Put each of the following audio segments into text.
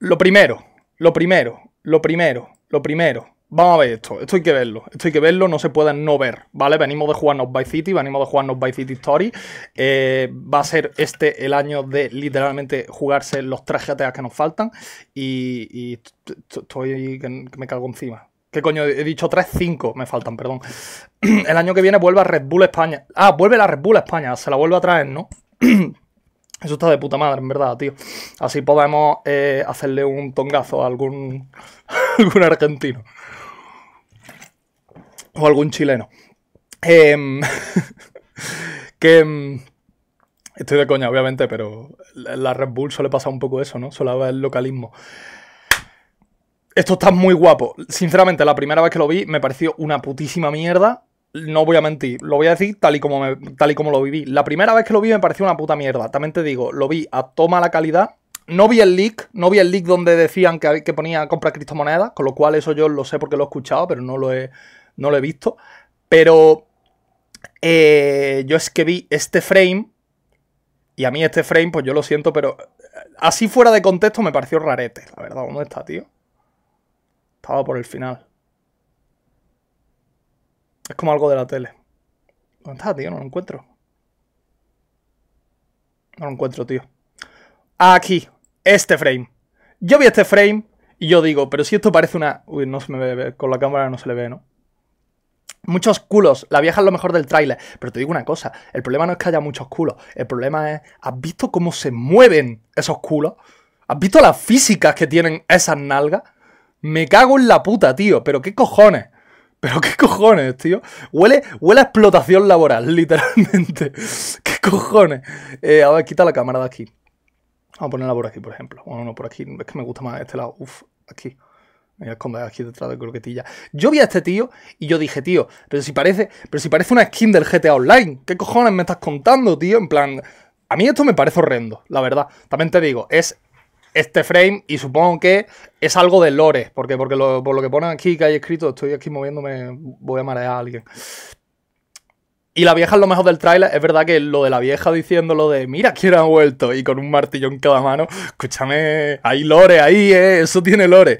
Lo primero, lo primero, lo primero, lo primero. Vamos a ver esto, esto hay que verlo, esto hay que verlo, no se puede no ver, ¿vale? Venimos de jugarnos by City, venimos de jugarnos by City Story, eh, va a ser este el año de literalmente jugarse los tres GTA que nos faltan y, estoy que me cago encima, ¿Qué coño? He dicho 3, 5 me faltan, perdón. El año que viene vuelve a Red Bull España. Ah, vuelve la Red Bull España, se la vuelve a traer, ¿no? Eso está de puta madre, en verdad, tío. Así podemos eh, hacerle un tongazo a algún, algún argentino. O algún chileno. Em, que... Em, estoy de coña, obviamente, pero la Red Bull suele pasar un poco eso, ¿no? Suele el localismo. Esto está muy guapo. Sinceramente, la primera vez que lo vi me pareció una putísima mierda no voy a mentir, lo voy a decir tal y, como tal y como lo viví. La primera vez que lo vi me pareció una puta mierda, también te digo, lo vi a toma la calidad. No vi el leak, no vi el leak donde decían que, que ponía compra criptomonedas, con lo cual eso yo lo sé porque lo he escuchado, pero no lo he, lo he visto. Pero eh, yo es que vi este frame, y a mí este frame, pues yo lo siento, pero eh, así fuera de contexto me pareció rarete, la verdad. ¿Dónde está, tío? Estaba por el final. Es como algo de la tele. ¿Dónde está, tío? No lo encuentro. No lo encuentro, tío. Aquí. Este frame. Yo vi este frame y yo digo, pero si esto parece una... Uy, no se me ve, con la cámara no se le ve, ¿no? Muchos culos. La vieja es lo mejor del tráiler. Pero te digo una cosa. El problema no es que haya muchos culos. El problema es... ¿Has visto cómo se mueven esos culos? ¿Has visto las físicas que tienen esas nalgas? Me cago en la puta, tío. Pero qué cojones. Pero qué cojones, tío. Huele, huele a explotación laboral, literalmente. ¿Qué cojones? Eh, a ver, quita la cámara de aquí. Vamos a ponerla por aquí, por ejemplo. Bueno, no, por aquí. Es que me gusta más este lado. Uf, aquí. Me voy a esconder aquí detrás de croquetilla. Yo vi a este tío y yo dije, tío, pero si parece, pero si parece una skin del GTA Online. ¿Qué cojones me estás contando, tío? En plan, a mí esto me parece horrendo, la verdad. También te digo, es este frame y supongo que es algo de lore, porque, porque por lo que ponen aquí que hay escrito, estoy aquí moviéndome, voy a marear a alguien. Y la vieja es lo mejor del tráiler, es verdad que lo de la vieja diciendo lo de mira quién ha vuelto y con un martillo en cada mano, escúchame, hay lore ahí, eh, eso tiene lore.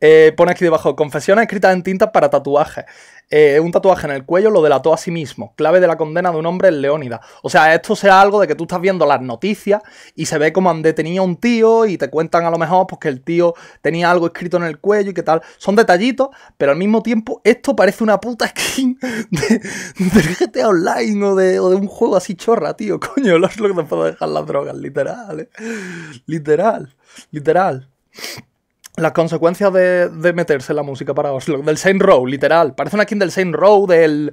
Eh, pone aquí debajo, confesiones escritas en tinta para tatuajes. Eh, un tatuaje en el cuello lo delató a sí mismo. Clave de la condena de un hombre en Leónida. O sea, esto sea algo de que tú estás viendo las noticias y se ve como han detenido a un tío y te cuentan a lo mejor pues, que el tío tenía algo escrito en el cuello y que tal. Son detallitos, pero al mismo tiempo esto parece una puta skin de, GTA Online o de, un juego así chorra, tío. Coño, lo, lo que te puedo dejar las drogas, literal. Eh. Literal, literal las consecuencias de, meterse en la música para Oslo, del Saint Row, literal. Parece una skin del Saint Row del,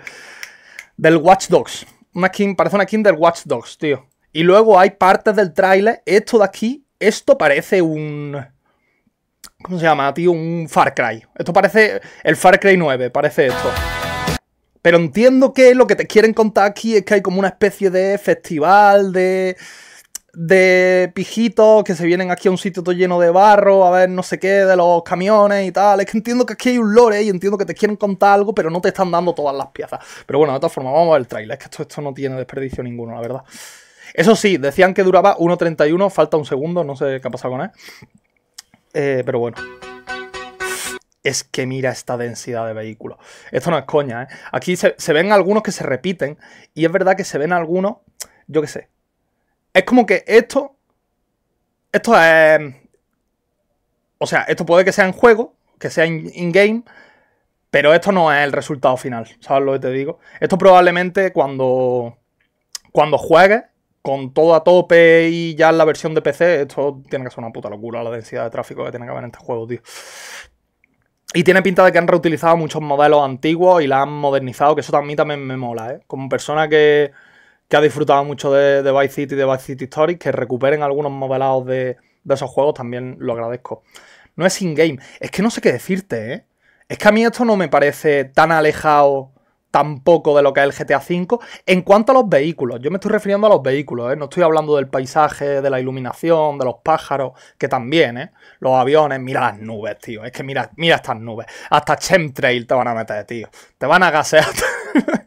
del Watch Dogs. Una skin, parece una skin del Watch Dogs, tío. Y luego hay partes del tráiler. Esto de aquí, esto parece un... ¿Cómo se llama, tío? Un Far Cry. Esto parece el Far Cry 9, parece esto. Pero entiendo que lo que te quieren contar aquí es que hay como una especie de festival de de pijitos que se vienen aquí a un sitio todo lleno de barro, a ver no sé qué, de los camiones y tal. Es que entiendo que aquí hay un lore y entiendo que te quieren contar algo, pero no te están dando todas las piezas. Pero bueno, de todas formas, vamos al el trailer. Es que esto, esto no tiene desperdicio ninguno, la verdad. Eso sí, decían que duraba 1.31, falta un segundo, no sé qué ha pasado con él. Eh, pero bueno. Es que mira esta densidad de vehículos. Esto no es coña, ¿eh? Aquí se, se ven algunos que se repiten y es verdad que se ven algunos, yo qué sé, es como que esto. Esto es. O sea, esto puede que sea en juego, que sea in-game, pero esto no es el resultado final, ¿sabes lo que te digo? Esto probablemente cuando, cuando juegues con todo a tope y ya en la versión de PC, esto tiene que ser una puta locura la densidad de tráfico que tiene que haber en este juego, tío. Y tiene pinta de que han reutilizado muchos modelos antiguos y la han modernizado, que eso a también me mola, ¿eh? Como persona que, que ha disfrutado mucho de, Vice City y de Vice City Stories, que recuperen algunos modelados de, esos juegos, también lo agradezco. No es in-game, es que no sé qué decirte, ¿eh? Es que a mí esto no me parece tan alejado tampoco de lo que es el GTA V. En cuanto a los vehículos, yo me estoy refiriendo a los vehículos, ¿eh? no estoy hablando del paisaje, de la iluminación, de los pájaros, que también, ¿eh? los aviones, mira las nubes, tío, es que mira, mira estas nubes, hasta chemtrail te van a meter, tío, te van a gasear.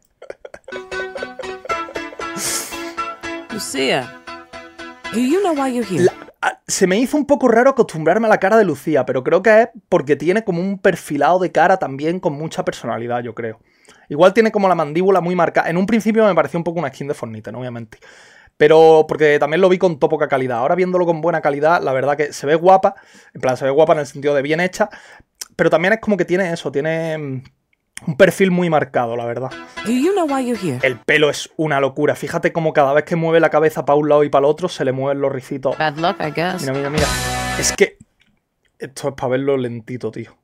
Ah, se me hizo un poco raro acostumbrarme a la cara de Lucía, pero creo que es porque tiene como un perfilado de cara también con mucha personalidad, yo creo. Igual tiene como la mandíbula muy marcada. En un principio me pareció un poco una skin de Fornite, obviamente. Pero porque también lo vi con tópica poca calidad. Ahora viéndolo con buena calidad, la verdad que se ve guapa. En plan, se ve guapa en el sentido de bien hecha. Pero también es como que tiene eso, tiene mm, un perfil muy marcado, la verdad. El pelo es una locura. Fíjate cómo cada vez que mueve la cabeza para un lado y para el otro se le mueven los ricitos. Mira, mira, mira. Es que esto es para verlo lentito, tío.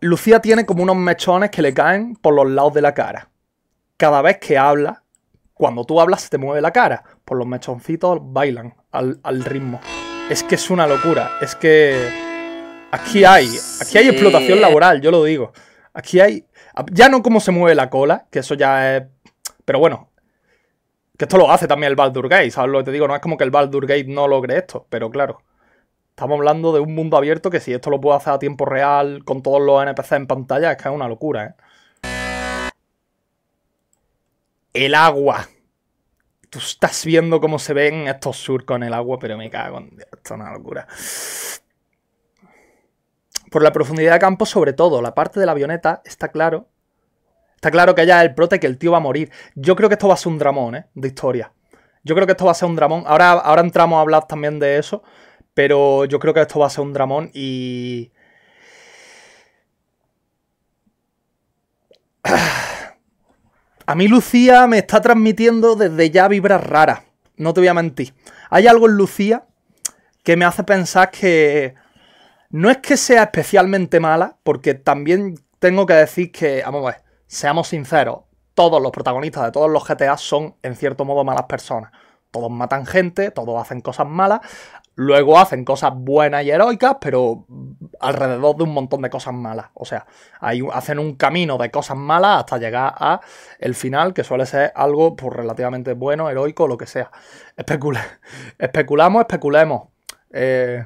Lucía tiene como unos mechones que le caen por los lados de la cara. Cada vez que habla, cuando tú hablas se te mueve la cara. Por los mechoncitos bailan al ritmo. Es que es una locura. Es que... Aquí hay, aquí hay explotación laboral, yo lo digo. Aquí hay, ya no cómo se mueve la cola, que eso ya es, pero bueno, que esto lo hace también el Baldur Gate, ¿sabes lo que te digo? No es como que el Baldur Gate no logre esto, pero claro, estamos hablando de un mundo abierto que si esto lo puedo hacer a tiempo real con todos los NPC en pantalla, es que es una locura, ¿eh? El agua. Tú estás viendo cómo se ven estos surcos en el agua, pero me cago en... Esto es una locura. Por la profundidad de campo, sobre todo, la parte de la avioneta, está claro. Está claro que allá el prote que el tío va a morir. Yo creo que esto va a ser un dramón, ¿eh? De historia. Yo creo que esto va a ser un dramón. Ahora, ahora entramos a hablar también de eso. Pero yo creo que esto va a ser un dramón y. A mí Lucía me está transmitiendo desde ya vibras raras. No te voy a mentir. Hay algo en Lucía que me hace pensar que no es que sea especialmente mala, porque también tengo que decir que, vamos a ver, seamos sinceros, todos los protagonistas de todos los GTA son, en cierto modo, malas personas. Todos matan gente, todos hacen cosas malas, luego hacen cosas buenas y heroicas, pero alrededor de un montón de cosas malas. O sea, hacen un camino de cosas malas hasta llegar a el final, que suele ser algo pues, relativamente bueno, heroico, lo que sea. especulamos, especulemos. Eh,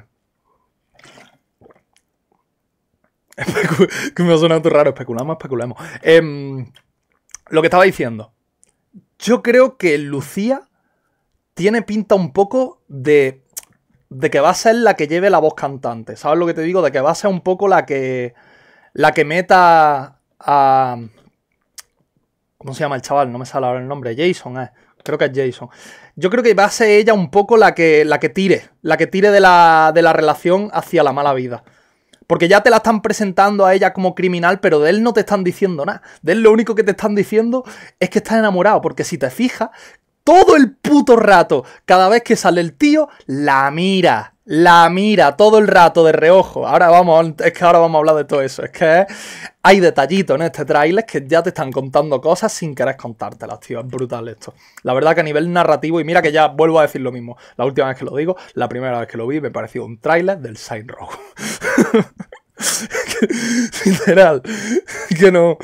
que me ha sonado raro. Especulamos, especulemos. Em, lo que estaba diciendo. Yo creo que Lucía tiene pinta un poco de. de que va a ser la que lleve la voz cantante. ¿Sabes lo que te digo? De que va a ser un poco la que. la que meta a. ¿Cómo se llama el chaval? No me sale ahora el nombre. Jason, eh. Creo que es Jason. Yo creo que va a ser ella un poco la que, la que tire. La que tire de la, de la relación hacia la mala vida. Porque ya te la están presentando a ella como criminal, pero de él no te están diciendo nada. De él lo único que te están diciendo es que estás enamorado, porque si te fijas, todo el puto rato. Cada vez que sale el tío, la mira. La mira todo el rato de reojo. Ahora vamos, es que ahora vamos a hablar de todo eso. Es que hay detallitos en este tráiler que ya te están contando cosas sin querer contártelas, tío. Es brutal esto. La verdad que a nivel narrativo, y mira que ya vuelvo a decir lo mismo. La última vez que lo digo, la primera vez que lo vi, me pareció un tráiler del Sign rock. Literal. Que no.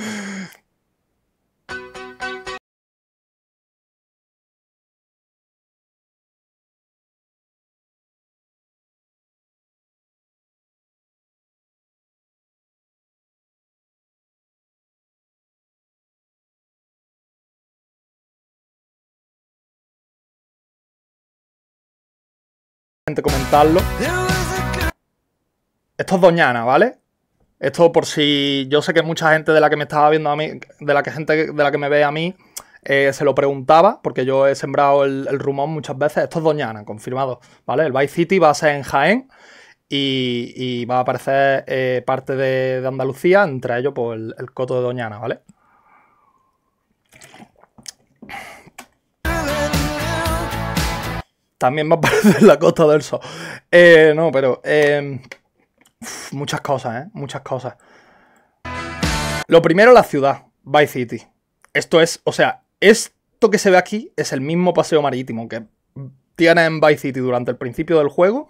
comentarlo. Esto es Doñana, ¿vale? Esto por si yo sé que mucha gente de la que me estaba viendo a mí, de la que gente de la que me ve a mí, eh, se lo preguntaba, porque yo he sembrado el, rumón rumor muchas veces. Esto es Doñana, confirmado, ¿vale? El Vice City va a ser en Jaén y, va a aparecer eh, parte de, Andalucía, entre ellos pues, el coto de Doñana, ¿vale? También me parece la Costa del Sol. Eh, no, pero... Eh, muchas cosas, ¿eh? Muchas cosas. Lo primero, la ciudad, Vice City. Esto es, o sea, esto que se ve aquí es el mismo paseo marítimo que tiene en Vice City durante el principio del juego.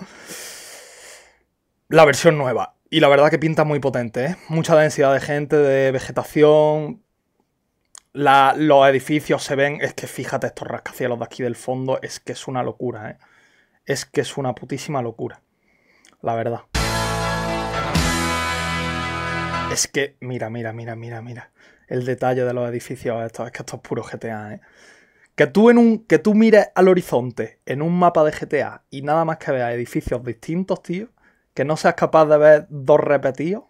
La versión nueva. Y la verdad que pinta muy potente, ¿eh? Mucha densidad de gente, de vegetación, los edificios se ven, es que fíjate estos rascacielos de aquí del fondo, es que es una locura, ¿eh? Es que es una putísima locura, la verdad. Es que, mira, mira, mira, mira, mira. El detalle de los edificios estos, es que esto es GTA, ¿eh? Que tú, en un, que tú mires al horizonte en un mapa de GTA y nada más que veas edificios distintos, tío, que no seas capaz de ver dos repetidos,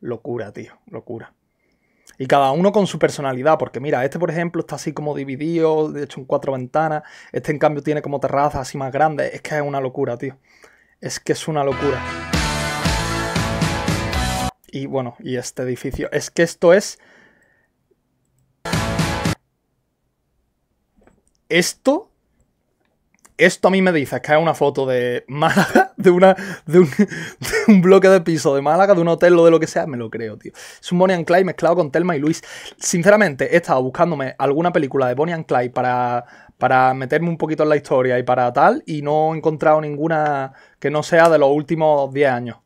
locura, tío, locura. Y cada uno con su personalidad, porque mira, este por ejemplo está así como dividido, de hecho en cuatro ventanas, este en cambio tiene como terrazas así más grandes, es que es una locura, tío. Es que es una locura. Y bueno, y este edificio, es que esto es... Esto... Esto a mí me dice que es una foto de Málaga de, una, de, un, bloque de piso de Málaga, de un hotel o de lo que sea, me lo creo, tío. Es un Bonnie and Clyde mezclado con Telma y Luis. Sinceramente, he estado buscándome alguna película de Bonnie and Clyde para, para meterme un poquito en la historia y para tal, y no he encontrado ninguna que no sea de los últimos 10 años.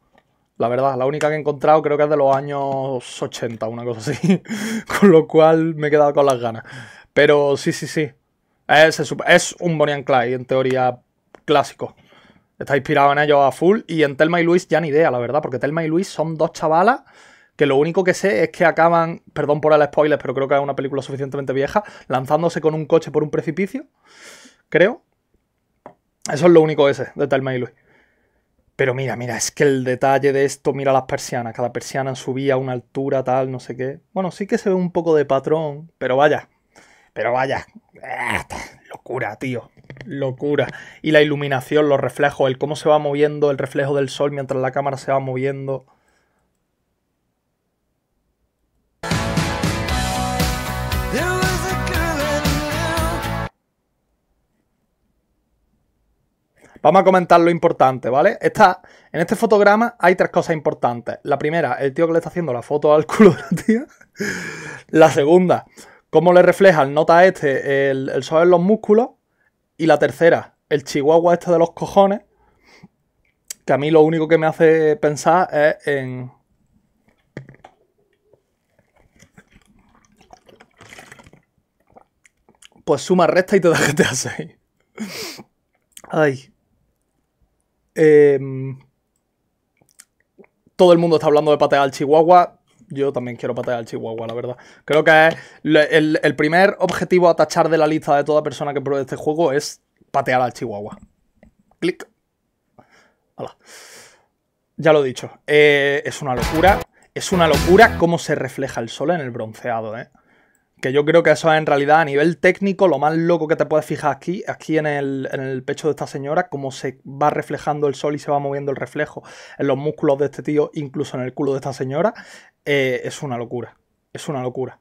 La verdad, la única que he encontrado creo que es de los años 80, una cosa así. con lo cual me he quedado con las ganas. Pero sí, sí, sí. Es, es un Bonnie and Clyde, en teoría, clásico. Está inspirado en ellos a full. Y en Telma y Luis ya ni idea, la verdad, porque Telma y Luis son dos chavalas que lo único que sé es que acaban, perdón por el spoiler, pero creo que es una película suficientemente vieja, lanzándose con un coche por un precipicio, creo. Eso es lo único ese de Telma y Luis. Pero mira, mira, es que el detalle de esto, mira las persianas, cada persiana subía a una altura tal, no sé qué. Bueno, sí que se ve un poco de patrón, pero vaya, pero vaya, ¡ah! locura, tío locura. Y la iluminación, los reflejos, el cómo se va moviendo, el reflejo del sol mientras la cámara se va moviendo. Vamos a comentar lo importante, ¿vale? Está en este fotograma hay tres cosas importantes. La primera, el tío que le está haciendo la foto al culo de la segunda, cómo le refleja nota este el sol en los músculos. Y la tercera, el chihuahua este de los cojones, que a mí lo único que me hace pensar es en... Pues suma, resta y te da GTA 6. Ay. Em, todo el mundo está hablando de patear al chihuahua yo también quiero patear al Chihuahua, la verdad. Creo que el, primer objetivo a tachar de la lista de toda persona que pruebe este juego es patear al Chihuahua. Clic. Hola. Ya lo he dicho. Eh, es una locura. Es una locura cómo se refleja el sol en el bronceado, ¿eh? que yo creo que eso es en realidad a nivel técnico lo más loco que te puedes fijar aquí, aquí en el, pecho de esta señora, cómo se va reflejando el sol y se va moviendo el reflejo en los músculos de este tío, incluso en el culo de esta señora, eh, es una locura, es una locura.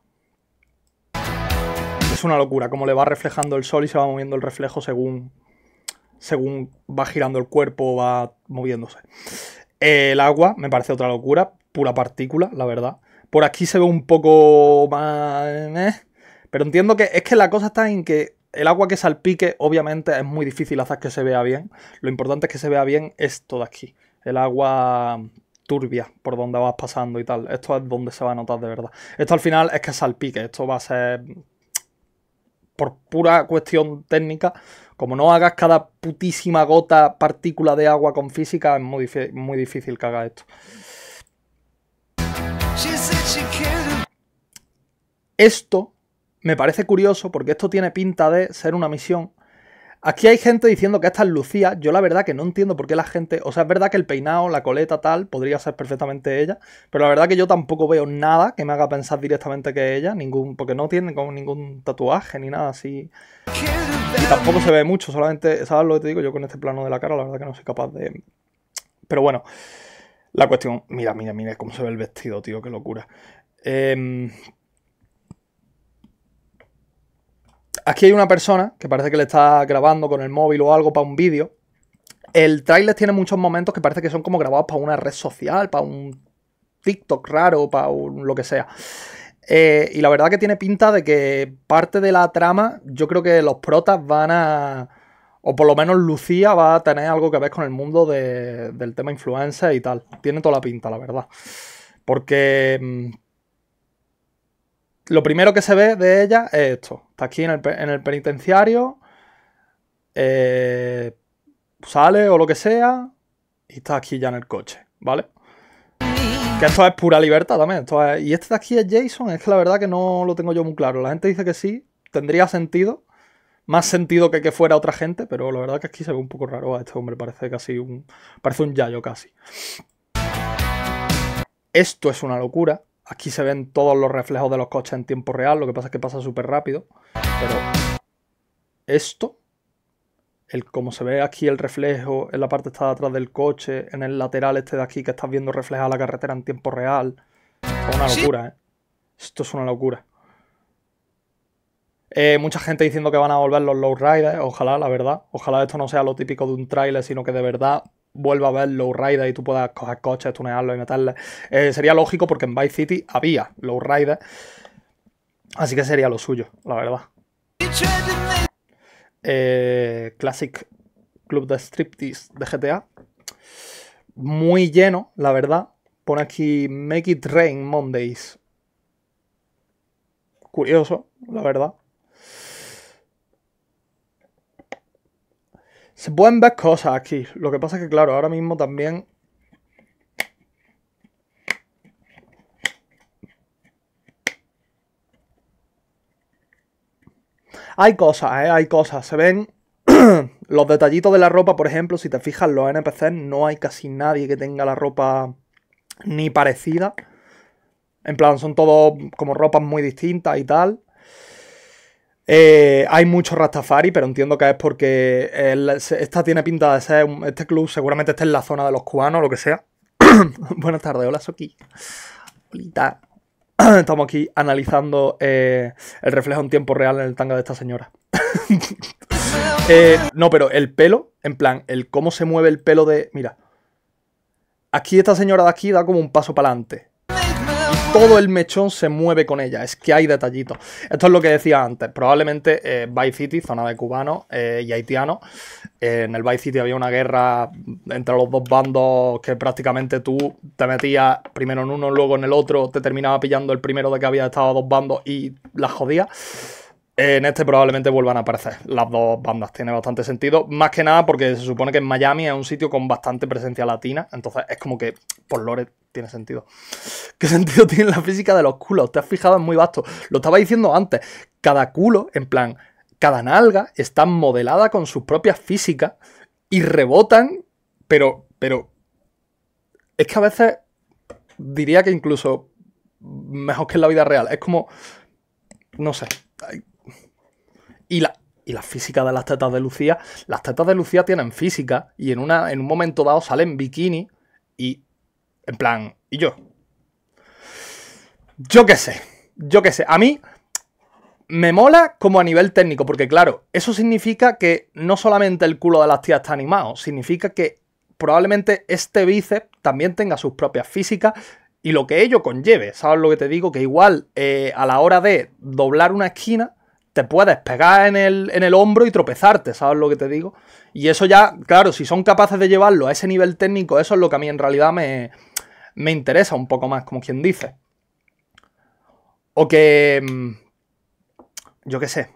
Es una locura, cómo le va reflejando el sol y se va moviendo el reflejo según, según va girando el cuerpo, va moviéndose. Eh, el agua me parece otra locura, pura partícula, la verdad. Por aquí se ve un poco más... ¿eh? pero entiendo que es que la cosa está en que el agua que salpique, obviamente, es muy difícil hacer que se vea bien. Lo importante es que se vea bien esto de aquí. El agua turbia por donde vas pasando y tal. Esto es donde se va a notar de verdad. Esto al final es que salpique. Esto va a ser por pura cuestión técnica. Como no hagas cada putísima gota, partícula de agua con física, es muy, difícil que haga esto. Esto me parece curioso porque esto tiene pinta de ser una misión. Aquí hay gente diciendo que esta es Lucía. Yo la verdad que no entiendo por qué la gente... O sea, es verdad que el peinado, la coleta, tal, podría ser perfectamente ella. Pero la verdad que yo tampoco veo nada que me haga pensar directamente que es ella. Ningún, porque no tiene como ningún tatuaje ni nada así. Y tampoco se ve mucho. Solamente, ¿sabes lo que te digo? Yo con este plano de la cara, la verdad que no soy capaz de... Pero bueno, la cuestión... Mira, mira, mira cómo se ve el vestido, tío. Qué locura. Eh, Aquí hay una persona que parece que le está grabando con el móvil o algo para un vídeo. El tráiler tiene muchos momentos que parece que son como grabados para una red social, para un TikTok raro, para un lo que sea. Eh, y la verdad que tiene pinta de que parte de la trama, yo creo que los protas van a. O por lo menos Lucía va a tener algo que ver con el mundo del tema influencer y tal. Tiene toda la pinta, la verdad. Porque mm, lo primero que se ve de ella es esto. Está aquí en el, penitenciario. Eh, sale o lo que sea. Y está aquí ya en el coche, ¿vale? Que esto es pura libertad también. y este de aquí es Jason. Es que la verdad que no lo tengo yo muy claro. La gente dice que sí. Tendría sentido. Más sentido que que fuera otra gente. Pero la verdad que aquí se ve un poco raro a este hombre. Parece casi un... Parece un yayo casi. Esto es una locura. Aquí se ven todos los reflejos de los coches en tiempo real, lo que pasa es que pasa súper rápido. Pero esto, el como se ve aquí el reflejo en la parte está de atrás del coche, en el lateral este de aquí que estás viendo reflejada la carretera en tiempo real, es una locura, ¿eh? Esto es una locura. Eh, mucha gente diciendo que van a volver los lowriders, ojalá, la verdad. Ojalá esto no sea lo típico de un tráiler, sino que de verdad vuelva a ver Lowrider y tú puedas coger coches, tunearlo y meterles. Eh, sería lógico porque en Vice City había Lowrider. Así que sería lo suyo, la verdad. Eh, Classic Club de Striptease de GTA. Muy lleno, la verdad. Pone aquí Make It Rain Mondays. Curioso, la verdad. Se pueden ver cosas aquí. Lo que pasa es que, claro, ahora mismo también... Hay cosas, ¿eh? Hay cosas. Se ven los detallitos de la ropa, por ejemplo, si te fijas, los NPCs no hay casi nadie que tenga la ropa ni parecida. En plan, son todos como ropas muy distintas y tal. Eh, hay mucho Rastafari, pero entiendo que es porque esta tiene pinta de este club seguramente está en la zona de los cubanos o lo que sea. Buenas tardes, hola Soki. Hola. Estamos aquí analizando eh, el reflejo en tiempo real en el tanga de esta señora. Eh, no, pero el pelo, en plan, el cómo se mueve el pelo de. Mira. Aquí esta señora de aquí da como un paso para adelante todo el mechón se mueve con ella. Es que hay detallitos. Esto es lo que decía antes. Probablemente eh, Vice City, zona de cubanos eh, y haitianos. Eh, en el Vice City había una guerra entre los dos bandos que prácticamente tú te metías primero en uno, luego en el otro, te terminaba pillando el primero de que había estado dos bandos y las jodías en este probablemente vuelvan a aparecer las dos bandas. Tiene bastante sentido. Más que nada porque se supone que en Miami es un sitio con bastante presencia latina. Entonces es como que por lore tiene sentido. ¿Qué sentido tiene la física de los culos? Te has fijado, es muy vasto. Lo estaba diciendo antes. Cada culo, en plan, cada nalga está modelada con sus propias físicas y rebotan, pero, pero... Es que a veces diría que incluso mejor que en la vida real. Es como... No sé. Y la, y la física de las tetas de Lucía. Las tetas de Lucía tienen física y en, una, en un momento dado salen bikini y. En plan, ¿y yo? Yo qué sé, yo qué sé. A mí me mola como a nivel técnico, porque claro, eso significa que no solamente el culo de las tías está animado, significa que probablemente este bíceps también tenga sus propias físicas y lo que ello conlleve. ¿Sabes lo que te digo? Que igual eh, a la hora de doblar una esquina, te puedes pegar en el, en el hombro y tropezarte, ¿sabes lo que te digo? Y eso ya, claro, si son capaces de llevarlo a ese nivel técnico, eso es lo que a mí en realidad me, me interesa un poco más, como quien dice. O que... Mm, yo qué sé,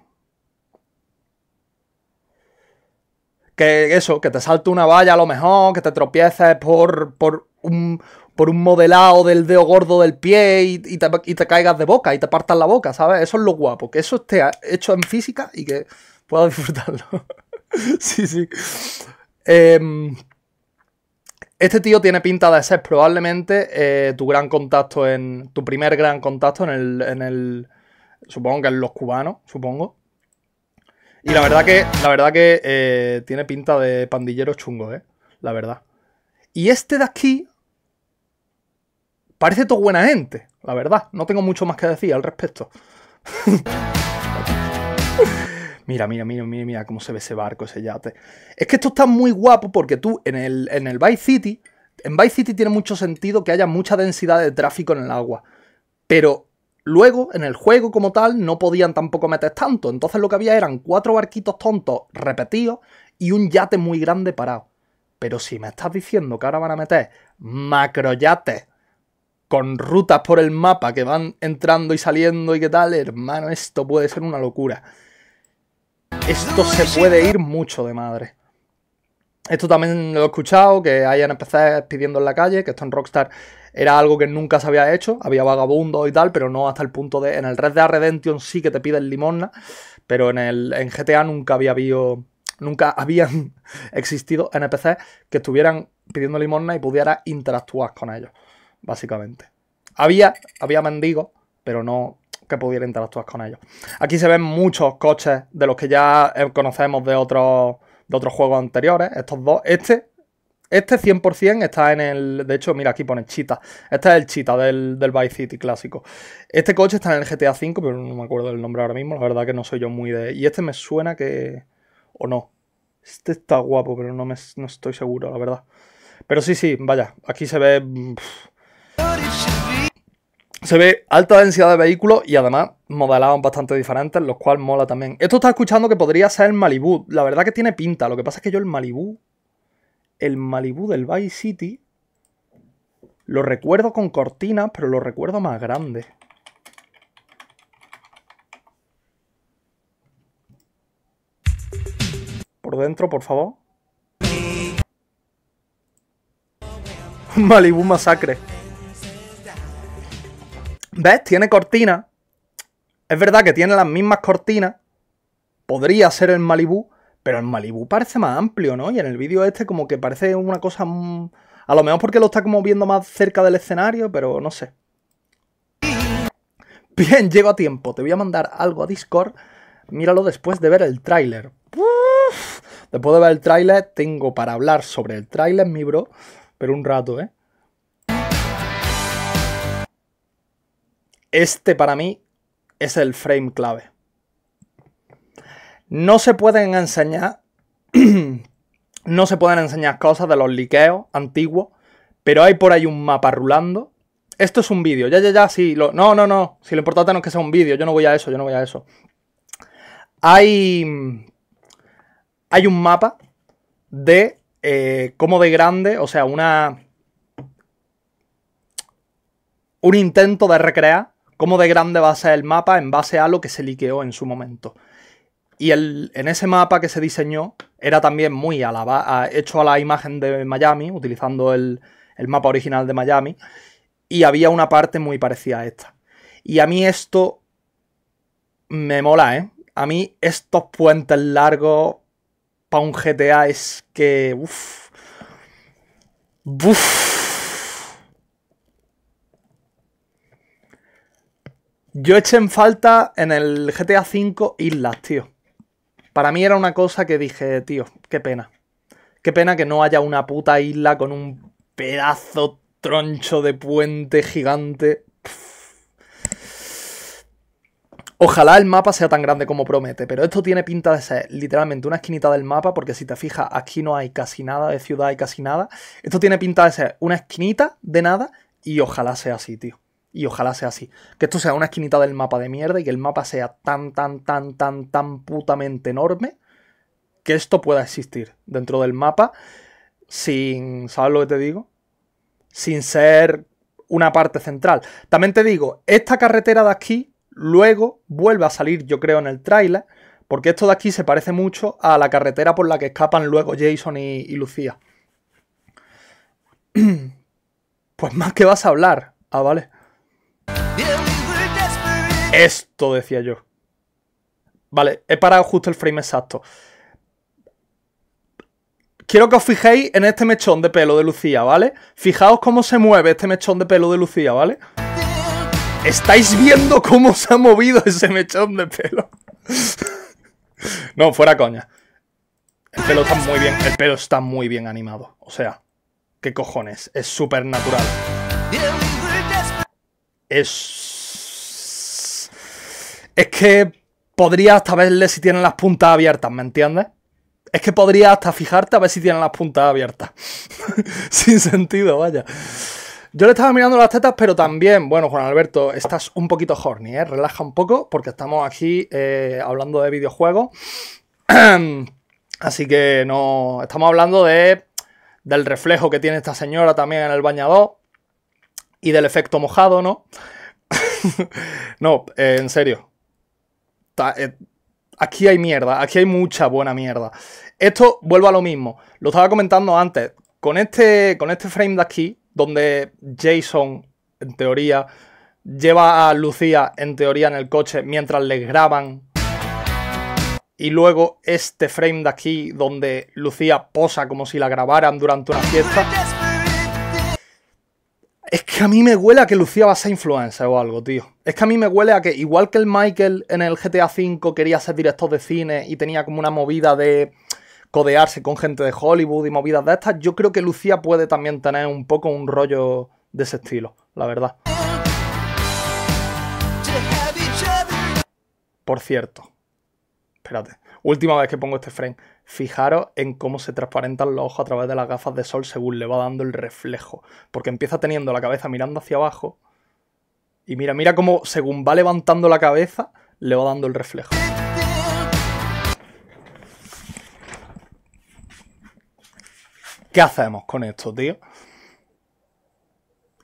que eso, que te salte una valla a lo mejor, que te tropieces por, por un, por un modelado del dedo gordo del pie y, te, caigas de boca y te partas la boca, ¿sabes? Eso es lo guapo, que eso esté hecho en física y que puedas disfrutarlo. sí, sí. Em, este tío tiene pinta de ser probablemente eh, tu gran contacto en. tu primer gran contacto en el. En el supongo que en los cubanos, supongo. Y la verdad que, la verdad que eh, tiene pinta de pandilleros chungo, ¿eh? La verdad. Y este de aquí parece todo buena gente, la verdad. No tengo mucho más que decir al respecto. mira, mira, mira, mira, mira cómo se ve ese barco, ese yate. Es que esto está muy guapo porque tú en el, en el Vice City, en Vice City tiene mucho sentido que haya mucha densidad de tráfico en el agua. Pero Luego, en el juego como tal, no podían tampoco meter tanto, entonces lo que había eran cuatro barquitos tontos repetidos y un yate muy grande parado. Pero si me estás diciendo que ahora van a meter macroyates con rutas por el mapa que van entrando y saliendo y qué tal, hermano, esto puede ser una locura. Esto se puede ir mucho de madre. Esto también lo he escuchado, que hayan empezado pidiendo en la calle, que esto en Rockstar era algo que nunca se había hecho, había vagabundos y tal, pero no hasta el punto de... En el Red Dead Redemption sí que te piden limosna, pero en, el, en GTA nunca había habido... Nunca habían existido NPCs que estuvieran pidiendo limosna y pudiera interactuar con ellos, básicamente. Había, había mendigos, pero no que pudiera interactuar con ellos. Aquí se ven muchos coches de los que ya eh, conocemos de otros de otros juegos anteriores. Estos dos, este este 100% está en el. De hecho, mira, aquí pone Chita. Este es el Chita del, del Vice City clásico. Este coche está en el GTA V, pero no me acuerdo del nombre ahora mismo. La verdad que no soy yo muy de. Y este me suena que. O no. Este está guapo, pero no, estoy seguro, la verdad. Pero sí, sí, vaya. Aquí se ve. se ve alta densidad de vehículos y además modelados bastante diferentes, los cuales mola también. Esto está escuchando que podría ser el Malibu. La verdad que tiene pinta. Lo que pasa es que yo el Malibu el Malibu del Vice City. Lo recuerdo con cortinas, pero lo recuerdo más grande. Por dentro, por favor. Malibu Masacre. ¿Ves? Tiene cortina. Es verdad que tiene las mismas cortinas. Podría ser el Malibu, pero en Malibu parece más amplio, ¿no? Y en el vídeo este como que parece una cosa... Mm, a lo mejor porque lo está como viendo más cerca del escenario, pero no sé. Bien, llego a tiempo. Te voy a mandar algo a Discord. Míralo después de ver el tráiler. Después de ver el tráiler, tengo para hablar sobre el tráiler, mi bro. Pero un rato, ¿eh? Este para mí es el frame clave. No se pueden enseñar, no se pueden enseñar cosas de los liqueos antiguos, pero hay por ahí un mapa rulando. Esto es un vídeo, ya, ya, ya, sí, lo, no, no, no, si lo importante no es que sea un vídeo, yo no voy a eso, yo no voy a eso. Hay, hay un mapa de eh, cómo de grande, o sea, una... Un intento de recrear cómo de grande va a ser el mapa en base a lo que se liqueó en su momento. Y en ese mapa que se diseñó era también muy a la, hecho a la imagen de Miami, utilizando el, mapa original de Miami. Y había una parte muy parecida a esta. Y a mí esto me mola, ¿eh? A mí estos puentes largos para un GTA es que... Uf. Yo eché en falta en el GTA 5 islas, tío. Para mí era una cosa que dije, tío, qué pena. Qué pena que no haya una puta isla con un pedazo troncho de puente gigante. Ojalá el mapa sea tan grande como promete, pero esto tiene pinta de ser literalmente una esquinita del mapa, porque si te fijas, aquí no hay casi nada de ciudad hay casi nada. Esto tiene pinta de ser una esquinita de nada y ojalá sea así, tío. Y ojalá sea así. Que esto sea una esquinita del mapa de mierda y que el mapa sea tan, tan, tan, tan, tan putamente enorme que esto pueda existir dentro del mapa sin, ¿sabes lo que te digo? Sin ser una parte central. También te digo, esta carretera de aquí luego vuelve a salir, yo creo, en el tráiler, porque esto de aquí se parece mucho a la carretera por la que escapan luego Jason y, y Lucía. Pues más que vas a hablar. Ah, vale. Esto decía yo. Vale, he parado justo el frame exacto. Quiero que os fijéis en este mechón de pelo de Lucía, ¿vale? Fijaos cómo se mueve este mechón de pelo de Lucía, ¿vale? ¿Estáis viendo cómo se ha movido ese mechón de pelo? no, fuera coña. El pelo está muy bien, el pelo está muy bien animado. O sea, qué cojones, es súper natural. Es es que podría hasta verle si tienen las puntas abiertas, ¿me entiendes? Es que podría hasta fijarte a ver si tienen las puntas abiertas. Sin sentido, vaya. Yo le estaba mirando las tetas, pero también, bueno, Juan Alberto, estás un poquito horny, ¿eh? Relaja un poco, porque estamos aquí eh, hablando de videojuegos. Así que no. Estamos hablando de, del reflejo que tiene esta señora también en el bañador. Y del efecto mojado, ¿no? no, eh, en serio. Eh, aquí hay mierda, aquí hay mucha buena mierda. Esto vuelve a lo mismo, lo estaba comentando antes, con este, con este frame de aquí, donde Jason, en teoría, lleva a Lucía, en teoría, en el coche mientras les graban. Y luego este frame de aquí, donde Lucía posa como si la grabaran durante una fiesta. Es que a mí me huele a que Lucía va a ser influencer o algo, tío. Es que a mí me huele a que, igual que el Michael en el GTA V quería ser director de cine y tenía como una movida de codearse con gente de Hollywood y movidas de estas, yo creo que Lucía puede también tener un poco un rollo de ese estilo, la verdad. Por cierto, espérate, última vez que pongo este frame. Fijaros en cómo se transparentan los ojos a través de las gafas de sol según le va dando el reflejo. Porque empieza teniendo la cabeza mirando hacia abajo. Y mira, mira cómo según va levantando la cabeza, le va dando el reflejo. ¿Qué hacemos con esto, tío?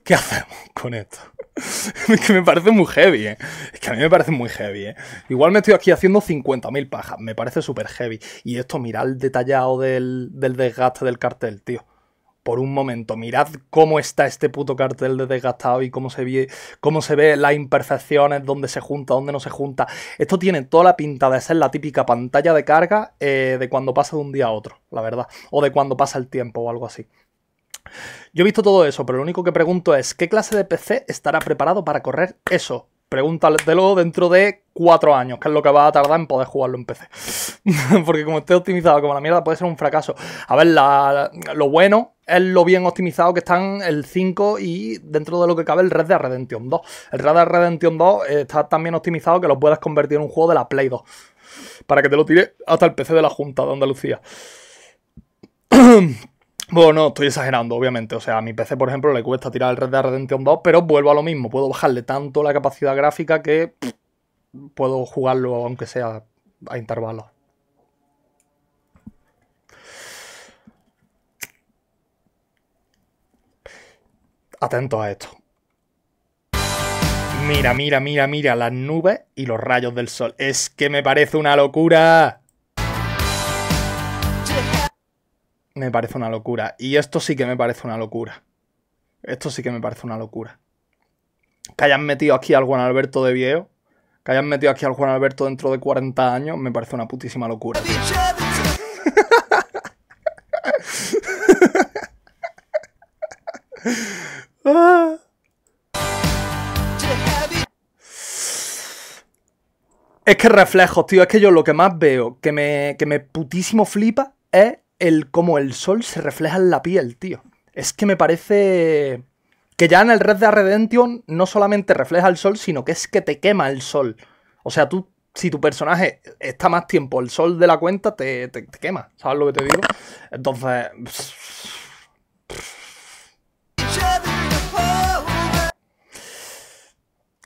¿Qué hacemos con esto? que me parece muy heavy, ¿eh? Es que a mí me parece muy heavy, ¿eh? Igual me estoy aquí haciendo 50.000 pajas, me parece súper heavy. Y esto, mirad el detallado del, desgaste del cartel, tío. Por un momento, mirad cómo está este puto cartel de desgastado y cómo se ve, cómo se ve las imperfecciones, dónde se junta, dónde no se junta. Esto tiene toda la pinta de ser la típica pantalla de carga eh, de cuando pasa de un día a otro, la verdad. O de cuando pasa el tiempo o algo así. Yo he visto todo eso, pero lo único que pregunto es, ¿qué clase de PC estará preparado para correr eso? Pregúntatelo dentro de cuatro años, que es lo que va a tardar en poder jugarlo en PC. Porque como esté optimizado como la mierda, puede ser un fracaso. A ver, lo bueno es lo bien optimizado que están el 5 y dentro de lo que cabe el Red Dead Redemption 2. El Red Dead Redemption 2 eh, está tan bien optimizado que lo puedes convertir en un juego de la Play 2. Para que te lo tire hasta el PC de la Junta de Andalucía. Bueno, no, estoy exagerando, obviamente. O sea, a mi PC, por ejemplo, le cuesta tirar el Red Dead Redemption 2, pero vuelvo a lo mismo. Puedo bajarle tanto la capacidad gráfica que puedo jugarlo, aunque sea a intervalos. Atento a esto. Mira, mira, mira, mira las nubes y los rayos del sol. Es que me parece una locura. me parece una locura. Y esto sí que me parece una locura. Esto sí que me parece una locura. Que hayan metido aquí al Juan Alberto de Viejo, que hayan metido aquí al Juan Alberto dentro de 40 años, me parece una putísima locura. Es que reflejos, tío. Es que yo lo que más veo que me, que me putísimo flipa es el cómo el sol se refleja en la piel, tío. Es que me parece que ya en el Red de Redemption no solamente refleja el sol, sino que es que te quema el sol. O sea, tú, si tu personaje está más tiempo el sol de la cuenta, te, te, te quema. ¿Sabes lo que te digo? Entonces...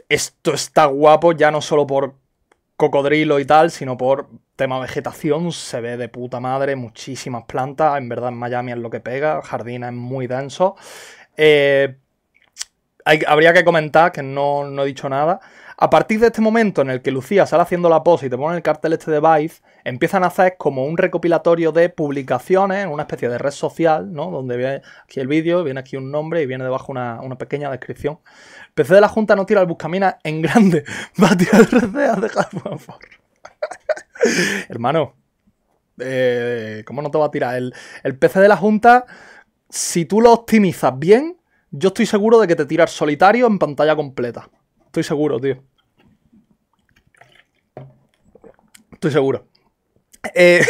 Esto está guapo ya no solo por cocodrilo y tal, sino por tema vegetación, se ve de puta madre, muchísimas plantas, en verdad en Miami es lo que pega, es muy denso, Eh, habría que comentar, que no, no he dicho nada, a partir de este momento en el que Lucía sale haciendo la pose y te pone el cartel este de Vice, empiezan a hacer como un recopilatorio de publicaciones en una especie de red social, ¿no? Donde viene aquí el vídeo, viene aquí un nombre y viene debajo una, pequeña descripción. PC de la Junta no tira el buscamina en grande, va a tirar a dejar, por favor. Hermano, eh, ¿cómo no te va a tirar? El, PC de la Junta, si tú lo optimizas bien, yo estoy seguro de que te tira solitario en pantalla completa. Estoy seguro, tío. Estoy seguro. Eh,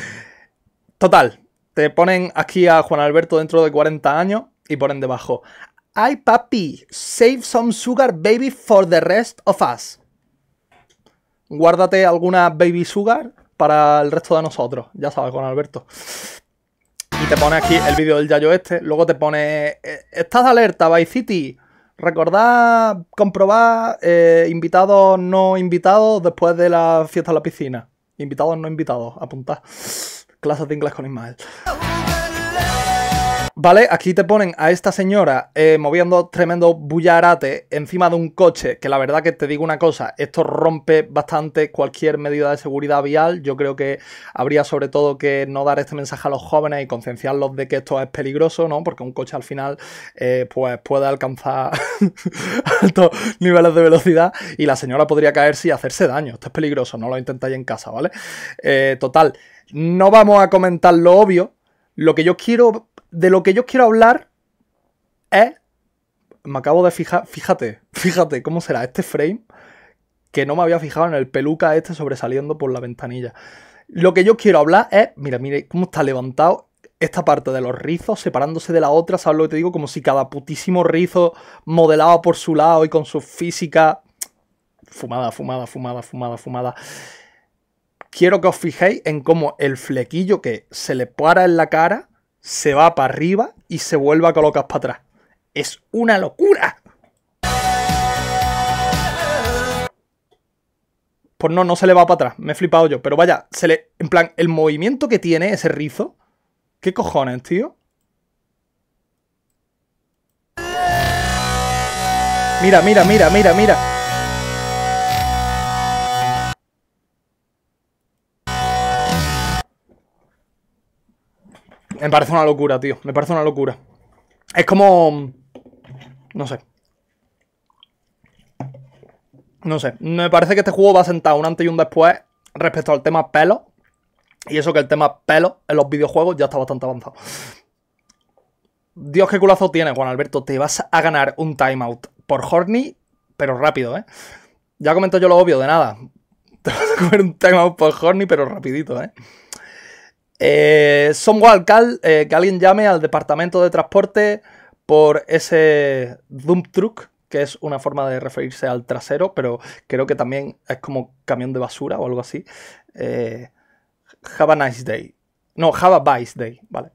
total, te ponen aquí a Juan Alberto dentro de 40 años y ponen debajo. Ay, papi, save some sugar baby for the rest of us. Guárdate alguna baby sugar para el resto de nosotros. Ya sabes, Juan Alberto. Y te pone aquí el vídeo del Yayo este. Luego te pone. Eh, Estás alerta, by City. Recordad comprobar eh, invitados no invitados después de la fiesta a la piscina. Invitados no invitados, apuntad. Clases de inglés con Ismael. ¿Vale? Aquí te ponen a esta señora eh, moviendo tremendo bullarate encima de un coche, que la verdad que te digo una cosa, esto rompe bastante cualquier medida de seguridad vial. Yo creo que habría sobre todo que no dar este mensaje a los jóvenes y concienciarlos de que esto es peligroso, ¿no? Porque un coche al final eh, pues puede alcanzar altos niveles de velocidad y la señora podría caerse y hacerse daño. Esto es peligroso, no lo intentáis en casa, ¿vale? Eh, total, no vamos a comentar lo obvio, lo que yo quiero de lo que yo quiero hablar es. Me acabo de fijar. Fíjate, fíjate cómo será este frame. Que no me había fijado en el peluca este sobresaliendo por la ventanilla. Lo que yo quiero hablar es. Mira, mire cómo está levantado esta parte de los rizos separándose de la otra. ¿Sabes lo que te digo? Como si cada putísimo rizo modelado por su lado y con su física. Fumada, fumada, fumada, fumada, fumada quiero que os fijéis en cómo el flequillo que se le para en la cara se va para arriba y se vuelve a colocar para atrás. Es una locura. Pues no, no se le va para atrás. Me he flipado yo. Pero vaya, se le. En plan, el movimiento que tiene ese rizo. ¿Qué cojones, tío? Mira, mira, mira, mira, mira. Me parece una locura, tío. Me parece una locura. Es como... No sé. No sé. Me parece que este juego va a sentar un antes y un después respecto al tema pelo. Y eso que el tema pelo en los videojuegos ya está bastante avanzado. Dios, qué culazo tiene, Juan Alberto. Te vas a ganar un timeout por Horny, pero rápido, ¿eh? Ya comento yo lo obvio, de nada. Te vas a comer un timeout por Horny, pero rapidito, ¿eh? Eh, son alcalde, eh, que alguien llame al departamento de transporte por ese dump truck, que es una forma de referirse al trasero, pero creo que también es como camión de basura o algo así. Eh, have a nice day. No, have a day, vale.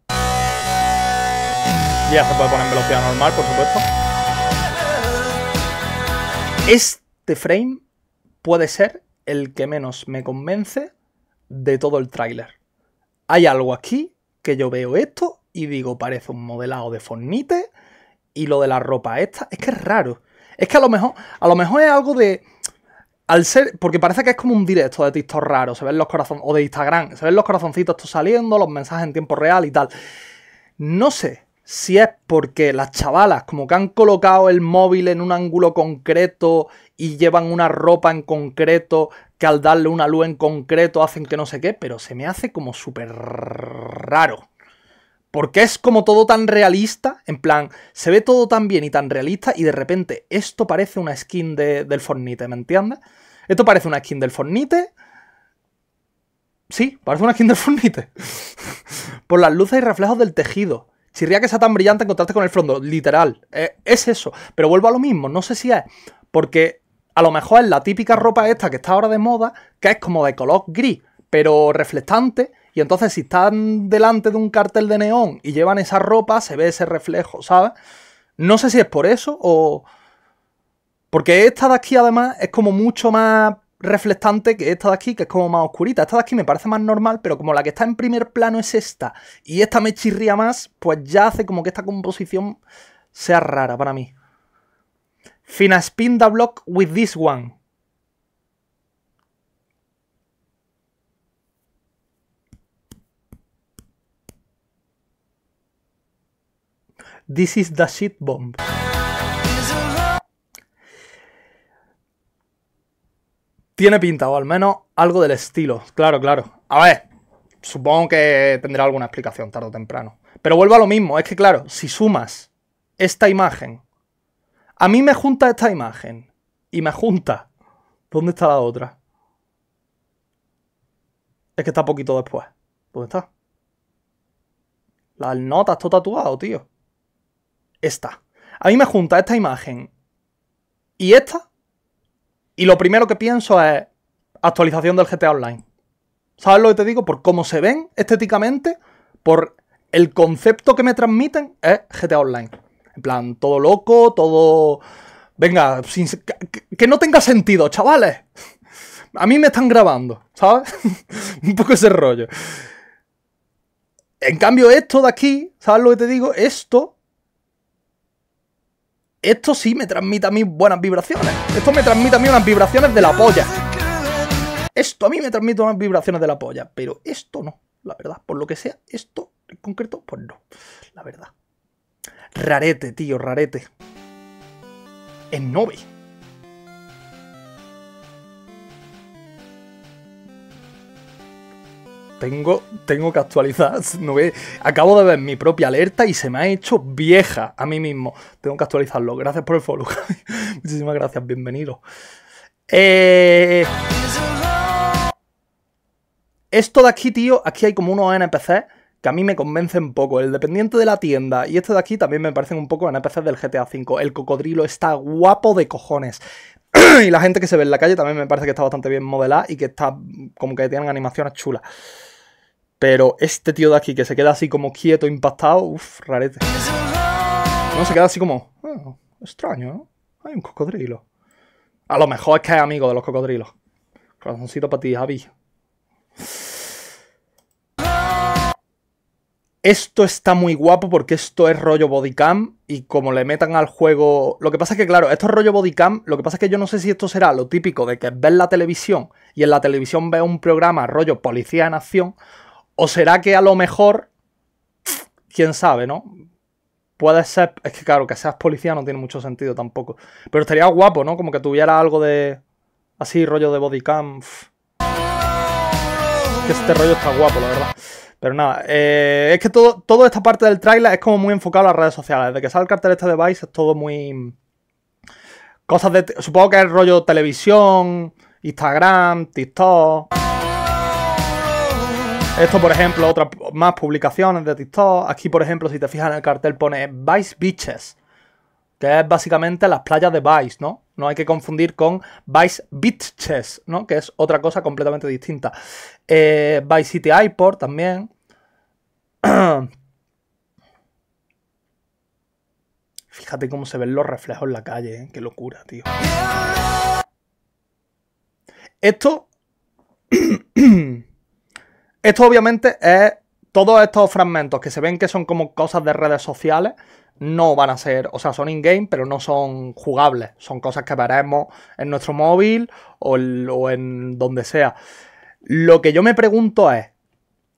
Ya se puede poner en velocidad normal, por supuesto. Este frame puede ser el que menos me convence de todo el tráiler hay algo aquí que yo veo esto y digo, parece un modelado de Fornite y lo de la ropa esta, es que es raro. Es que a lo mejor, a lo mejor es algo de... Al ser, porque parece que es como un directo de TikTok raro, se ven los corazones, o de Instagram, se ven los corazoncitos estos saliendo, los mensajes en tiempo real y tal. No sé si es porque las chavalas, como que han colocado el móvil en un ángulo concreto y llevan una ropa en concreto que al darle una luz en concreto hacen que no sé qué, pero se me hace como súper raro. Porque es como todo tan realista, en plan, se ve todo tan bien y tan realista y de repente esto parece una skin de, del Fornite, ¿me entiendes? Esto parece una skin del Fornite. Sí, parece una skin del Fornite. Por las luces y reflejos del tejido. Chirría que sea tan brillante en contraste con el fondo, literal. Eh, es eso. Pero vuelvo a lo mismo, no sé si es porque a lo mejor es la típica ropa esta que está ahora de moda, que es como de color gris, pero reflectante. Y entonces si están delante de un cartel de neón y llevan esa ropa, se ve ese reflejo, ¿sabes? No sé si es por eso o... Porque esta de aquí además es como mucho más reflectante que esta de aquí, que es como más oscurita. Esta de aquí me parece más normal, pero como la que está en primer plano es esta y esta me chirría más, pues ya hace como que esta composición sea rara para mí. Fina spin the block with this one. This is the shit bomb. Tiene pinta, o al menos algo del estilo. Claro, claro. A ver, supongo que tendrá alguna explicación tarde o temprano. Pero vuelvo a lo mismo, es que claro, si sumas esta imagen a mí me junta esta imagen. Y me junta. ¿Dónde está la otra? Es que está poquito después. ¿Dónde está? Las notas, todo tatuado, tío. Esta. A mí me junta esta imagen y esta. Y lo primero que pienso es actualización del GTA Online. ¿Sabes lo que te digo? Por cómo se ven estéticamente, por el concepto que me transmiten, es GTA Online. En plan, todo loco, todo... Venga, sin... que no tenga sentido, chavales. A mí me están grabando, ¿sabes? Un poco ese rollo. En cambio, esto de aquí, ¿sabes lo que te digo? Esto esto sí me transmite a mí buenas vibraciones. Esto me transmite a mí unas vibraciones de la polla. Esto a mí me transmite unas vibraciones de la polla, pero esto no, la verdad. Por lo que sea, esto en concreto, pues no, la verdad. Rarete, tío, rarete. En Novi. Tengo, tengo que actualizar. No acabo de ver mi propia alerta y se me ha hecho vieja a mí mismo. Tengo que actualizarlo. Gracias por el follow. Muchísimas gracias, bienvenido. Eh, esto de aquí, tío, aquí hay como unos NPCs que a mí me convence un poco. El dependiente de la tienda y este de aquí también me parecen un poco NPC del GTA V. El cocodrilo está guapo de cojones. y la gente que se ve en la calle también me parece que está bastante bien modelada y que está como que tienen animaciones chulas. Pero este tío de aquí que se queda así como quieto, impactado, uff, rarete. No, se queda así como, ah, extraño, ¿no? Hay un cocodrilo. A lo mejor es que es amigo de los cocodrilos. Corazoncito para ti, Javi. esto está muy guapo porque esto es rollo bodycam y como le metan al juego... Lo que pasa es que, claro, esto es rollo bodycam, lo que pasa es que yo no sé si esto será lo típico de que ves la televisión y en la televisión ves un programa rollo policía en acción, o será que a lo mejor... quién sabe, ¿no? Puede ser... Es que, claro, que seas policía no tiene mucho sentido tampoco. Pero estaría guapo, ¿no? Como que tuviera algo de... Así, rollo de bodycam. este rollo está guapo, la verdad. Pero nada, eh, es que todo, toda esta parte del tráiler es como muy enfocado a las redes sociales. Desde que sale el cartel este de Vice es todo muy... Mm, cosas de... Supongo que es rollo televisión, Instagram, TikTok... Esto, por ejemplo, otras más publicaciones de TikTok. Aquí, por ejemplo, si te fijas en el cartel pone Vice Beaches, que es básicamente las playas de Vice, ¿no? No hay que confundir con Vice Bitches, ¿no? Que es otra cosa completamente distinta. Eh, Vice City Airport también. Fíjate cómo se ven los reflejos en la calle, ¿eh? qué locura, tío. Esto. Esto obviamente es todos estos fragmentos que se ven que son como cosas de redes sociales, no van a ser, o sea, son in-game, pero no son jugables. Son cosas que veremos en nuestro móvil o, en donde sea. Lo que yo me pregunto es,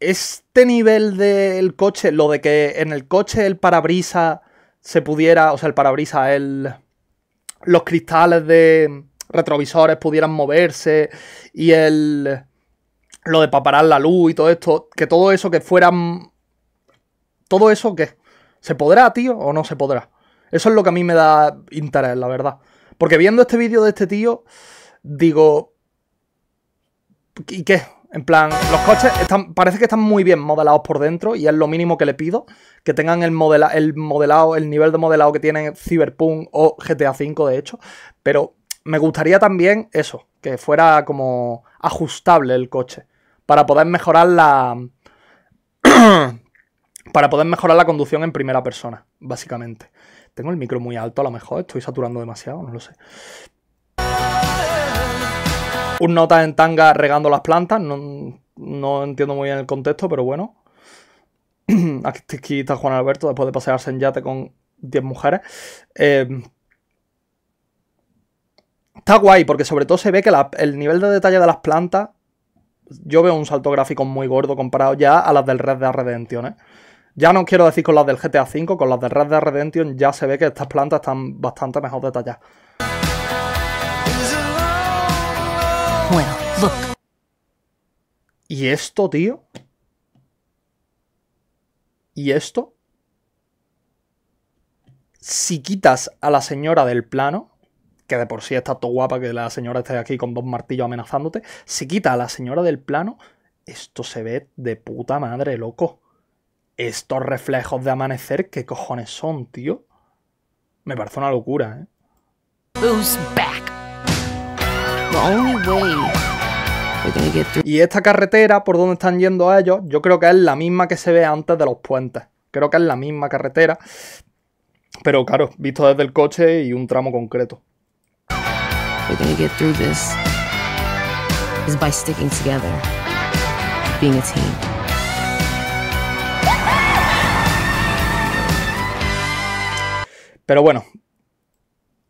este nivel del coche, lo de que en el coche el parabrisa se pudiera, o sea, el parabrisas, el, los cristales de retrovisores pudieran moverse y el lo de paparar la luz y todo esto, que todo eso que fueran... Todo eso que... ¿Se podrá, tío, o no se podrá? Eso es lo que a mí me da interés, la verdad. Porque viendo este vídeo de este tío, digo... ¿Y qué? En plan, los coches están, parece que están muy bien modelados por dentro y es lo mínimo que le pido. Que tengan el, el modelado, el nivel de modelado que tienen Cyberpunk o GTA V, de hecho. Pero me gustaría también eso, que fuera como ajustable el coche para poder mejorar la... para poder mejorar la conducción en primera persona, básicamente. Tengo el micro muy alto, a lo mejor estoy saturando demasiado, no lo sé. Un nota en tanga regando las plantas, no, entiendo muy bien el contexto, pero bueno. Aquí está Juan Alberto, después de pasearse en yate con 10 mujeres. Eh, está guay, porque sobre todo se ve que el nivel de detalle de las plantas yo veo un salto gráfico muy gordo comparado ya a las del Red Dead Redemption, ¿eh? Ya no quiero decir con las del GTA V, con las del Red Dead Redemption ya se ve que estas plantas están bastante mejor detalladas. Bueno, look. ¿Y esto, tío? ¿Y esto? Si quitas a la señora del plano, que de por sí está todo guapa que la señora esté aquí con dos martillos amenazándote, si quita a la señora del plano, esto se ve de puta madre, loco. Estos reflejos de amanecer, ¿qué cojones son, tío? Me parece una locura, ¿eh? Y esta carretera por donde están yendo a ellos, yo creo que es la misma que se ve antes de los puentes. Creo que es la misma carretera, pero claro, visto desde el coche y un tramo concreto. Pero bueno,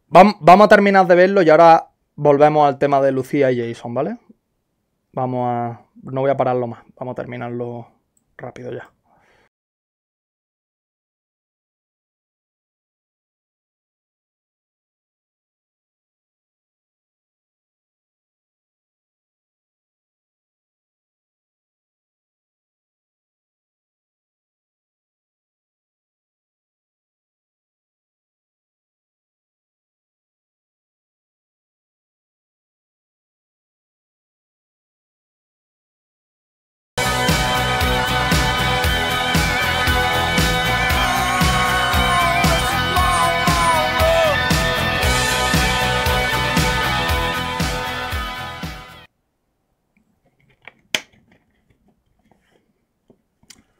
vamos a terminar de verlo y ahora volvemos al tema de Lucía y Jason, ¿vale? Vamos a... No voy a pararlo más, vamos a terminarlo rápido ya.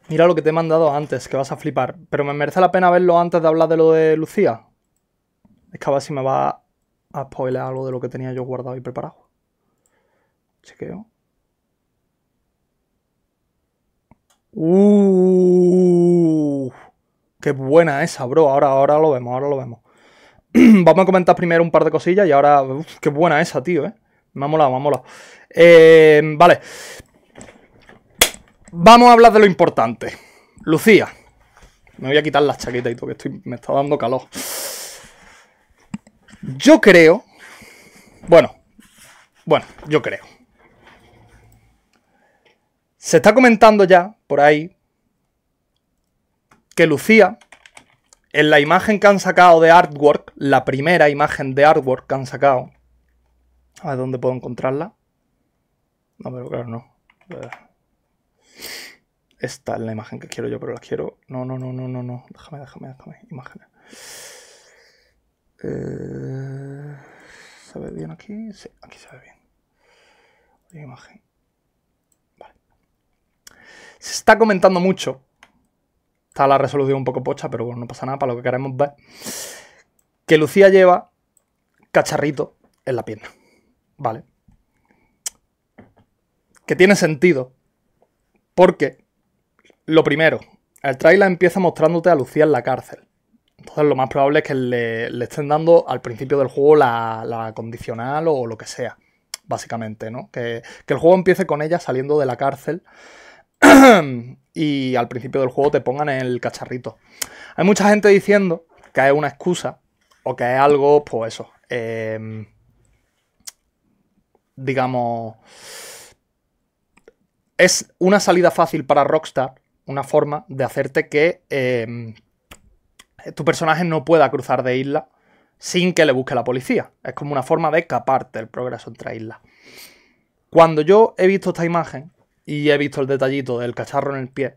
Mira lo que te he mandado antes, que vas a flipar. Pero me merece la pena verlo antes de hablar de lo de Lucía. Es que a ver si me va a spoiler algo de lo que tenía yo guardado y preparado. Chequeo. ¡Uh! ¡Qué buena esa, bro! Ahora, ahora lo vemos, ahora lo vemos. Vamos a comentar primero un par de cosillas y ahora... ¡Qué buena esa, tío, eh! Me ha molado, me ha molado. Eh, vale. Vamos a hablar de lo importante. Lucía. Me voy a quitar la chaqueta y todo, que me está dando calor. Yo creo. Bueno. Bueno, yo creo. Se está comentando ya por ahí que Lucía, en la imagen que han sacado de artwork, la primera imagen de artwork que han sacado. A ver dónde puedo encontrarla. No, pero claro, no. Eh, esta es la imagen que quiero yo, pero la quiero. No, no, no, no, no, no. Déjame, déjame, déjame. Imágenes. Eh, ¿Se ve bien aquí? Sí, aquí se ve bien. La imagen. Vale. Se está comentando mucho. Está la resolución un poco pocha, pero bueno, no pasa nada para lo que queremos ver. Que Lucía lleva cacharrito en la pierna. Vale. Que tiene sentido. Porque lo primero, el trailer empieza mostrándote a Lucía en la cárcel. Entonces lo más probable es que le, estén dando al principio del juego la, condicional o lo que sea, básicamente, ¿no? Que, el juego empiece con ella saliendo de la cárcel y al principio del juego te pongan el cacharrito. Hay mucha gente diciendo que es una excusa o que es algo, pues eso, em, digamos, es una salida fácil para Rockstar una forma de hacerte que em, tu personaje no pueda cruzar de isla sin que le busque la policía. Es como una forma de escaparte el progreso entre islas. Cuando yo he visto esta imagen y he visto el detallito del cacharro en el pie,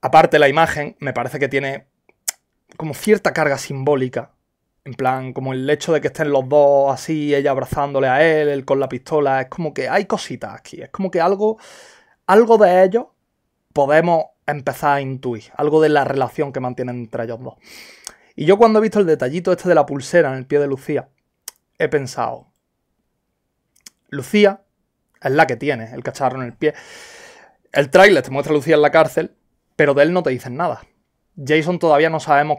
aparte la imagen me parece que tiene como cierta carga simbólica en plan, como el hecho de que estén los dos así, ella abrazándole a él, él con la pistola, es como que hay cositas aquí, es como que algo, algo de ellos podemos empezar a intuir, algo de la relación que mantienen entre ellos dos. Y yo cuando he visto el detallito este de la pulsera en el pie de Lucía, he pensado, Lucía es la que tiene el cacharro en el pie. El tráiler te muestra a Lucía en la cárcel, pero de él no te dicen nada. Jason todavía no sabemos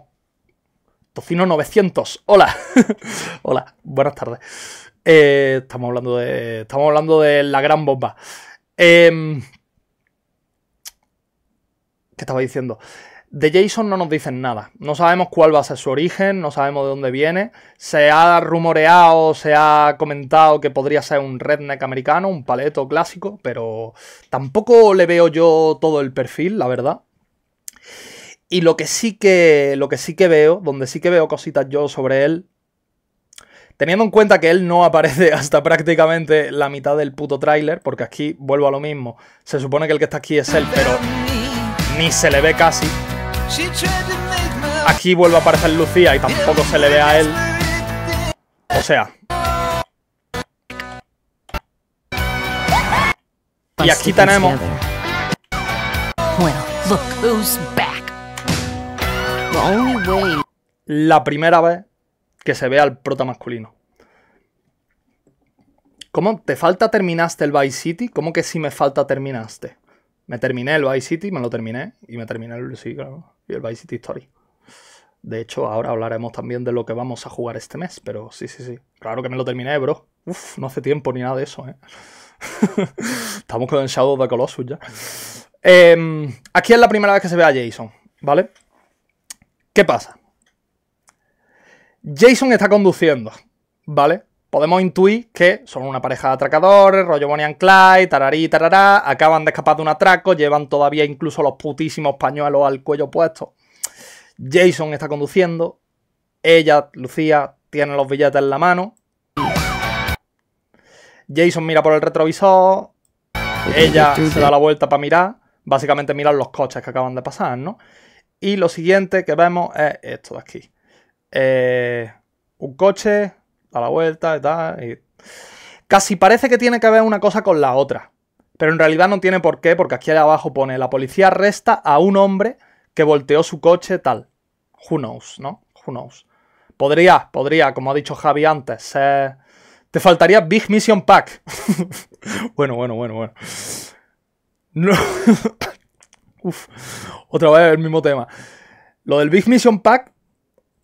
Tocino 900. Hola. Hola. Buenas tardes. Eh, estamos, hablando de, estamos hablando de la gran bomba. Em, ¿Qué estaba diciendo? De Jason no nos dicen nada. No sabemos cuál va a ser su origen, no sabemos de dónde viene. Se ha rumoreado, se ha comentado que podría ser un redneck americano, un paleto clásico, pero tampoco le veo yo todo el perfil, la verdad. Y lo que sí que. Lo que sí que veo, donde sí que veo cositas yo sobre él. Teniendo en cuenta que él no aparece hasta prácticamente la mitad del puto tráiler, porque aquí vuelvo a lo mismo. Se supone que el que está aquí es él, pero ni se le ve casi. Aquí vuelve a aparecer Lucía y tampoco se le ve a él. O sea. Y aquí tenemos. bueno look la primera vez que se ve al prota masculino. ¿Cómo? ¿Te falta terminaste el Vice City? ¿Cómo que si me falta terminaste? Me terminé el Vice City, me lo terminé y me terminé el, y el Vice City Story. De hecho, ahora hablaremos también de lo que vamos a jugar este mes, pero sí, sí, sí. Claro que me lo terminé, bro. Uf, no hace tiempo ni nada de eso, ¿eh? Estamos con el Shadow of the Colossus ya. Em, aquí es la primera vez que se ve a Jason, ¿vale? ¿Qué pasa? Jason está conduciendo, ¿vale? Podemos intuir que son una pareja de atracadores, rollo Bonnie and Clyde, tararí, tarará, acaban de escapar de un atraco, llevan todavía incluso los putísimos pañuelos al cuello puesto. Jason está conduciendo, ella, Lucía, tiene los billetes en la mano. Jason mira por el retrovisor, ella se da la vuelta para mirar, básicamente miran los coches que acaban de pasar, ¿no? Y lo siguiente que vemos es esto de aquí. Eh, un coche, a la vuelta y tal. Casi parece que tiene que ver una cosa con la otra. Pero en realidad no tiene por qué, porque aquí abajo pone la policía arresta a un hombre que volteó su coche tal. Who knows, ¿no? Who knows. Podría, podría, como ha dicho Javi antes, Te faltaría Big Mission Pack. bueno, bueno, bueno, bueno. No. Uf, otra vez el mismo tema. Lo del Big Mission Pack,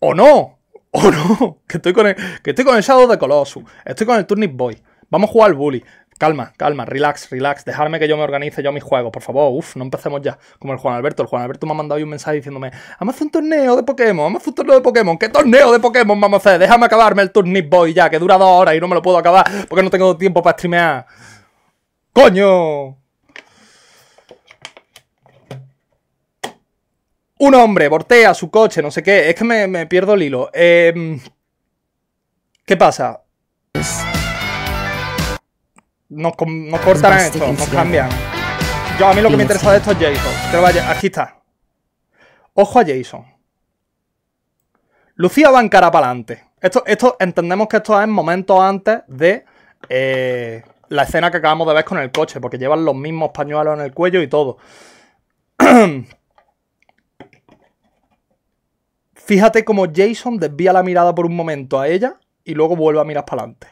o no, o no, que estoy con el, que estoy con el Shadow de Colossus, estoy con el Turnip Boy, vamos a jugar al Bully. Calma, calma, relax, relax, dejarme que yo me organice yo mis juegos, por favor, uf, no empecemos ya. Como el Juan Alberto, el Juan Alberto me ha mandado hoy un mensaje diciéndome, vamos a un torneo de Pokémon, vamos a hacer un torneo de Pokémon, ¿qué torneo de Pokémon vamos a hacer? Déjame acabarme el Turnip Boy ya, que dura dos horas y no me lo puedo acabar porque no tengo tiempo para streamear. ¡Coño! Un hombre voltea su coche, no sé qué. Es que me, pierdo el hilo. Em, ¿Qué pasa? Nos, cortan cortarán esto, nos cambian. Yo, a mí lo que me interesa de esto es Jason. Pero vaya, aquí está. Ojo a Jason. Lucía va en cara para adelante. Esto, esto, entendemos que esto es momentos antes de eh, la escena que acabamos de ver con el coche, porque llevan los mismos pañuelos en el cuello y todo. Fíjate cómo Jason desvía la mirada por un momento a ella y luego vuelve a mirar para adelante.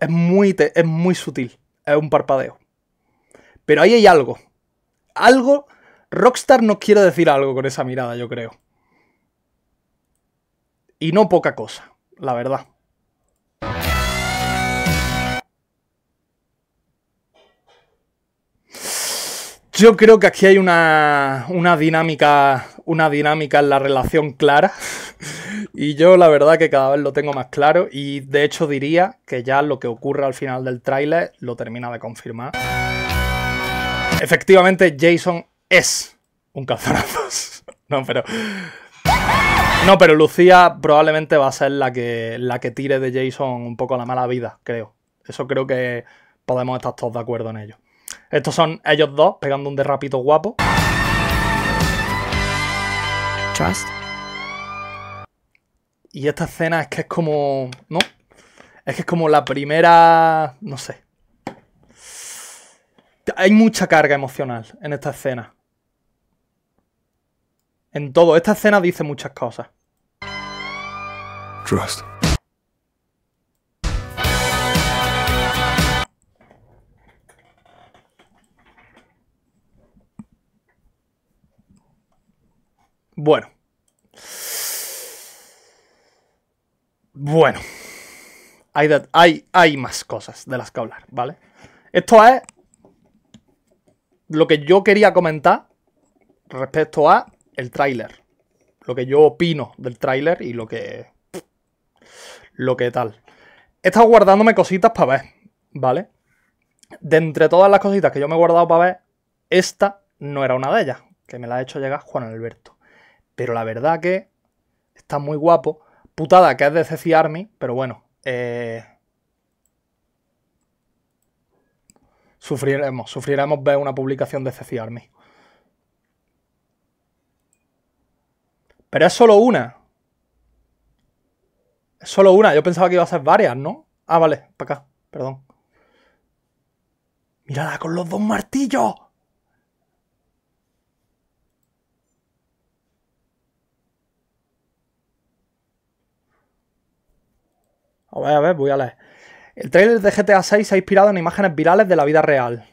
Es muy, es muy sutil, es un parpadeo. Pero ahí hay algo. Algo. Rockstar nos quiere decir algo con esa mirada, yo creo. Y no poca cosa, la verdad. Yo creo que aquí hay una, dinámica, una dinámica en la relación clara y yo la verdad que cada vez lo tengo más claro y de hecho diría que ya lo que ocurre al final del tráiler lo termina de confirmar. Efectivamente, Jason es un cazarazos. No, pero... No, pero Lucía probablemente va a ser la que, la que tire de Jason un poco la mala vida, creo. Eso creo que podemos estar todos de acuerdo en ello. Estos son ellos dos pegando un derrapito guapo. Trust. Y esta escena es que es como. ¿No? Es que es como la primera. No sé. Hay mucha carga emocional en esta escena. En todo. Esta escena dice muchas cosas. Trust. Bueno. Bueno. Hay, hay, hay más cosas de las que hablar, ¿vale? Esto es lo que yo quería comentar respecto a el tráiler. Lo que yo opino del tráiler y lo que... Lo que tal. He estado guardándome cositas para ver, ¿vale? De entre todas las cositas que yo me he guardado para ver, esta no era una de ellas, que me la ha hecho llegar Juan Alberto. Pero la verdad que está muy guapo. Putada que es de CC Army, pero bueno. Eh, sufriremos, sufriremos ver una publicación de Ceci Army. Pero es solo una. Es solo una. Yo pensaba que iba a ser varias, ¿no? Ah, vale, para acá, perdón. ¡Mírala con los dos martillos! Pues a ver, a ver, voy a leer. El trailer de GTA VI se ha inspirado en imágenes virales de la vida real.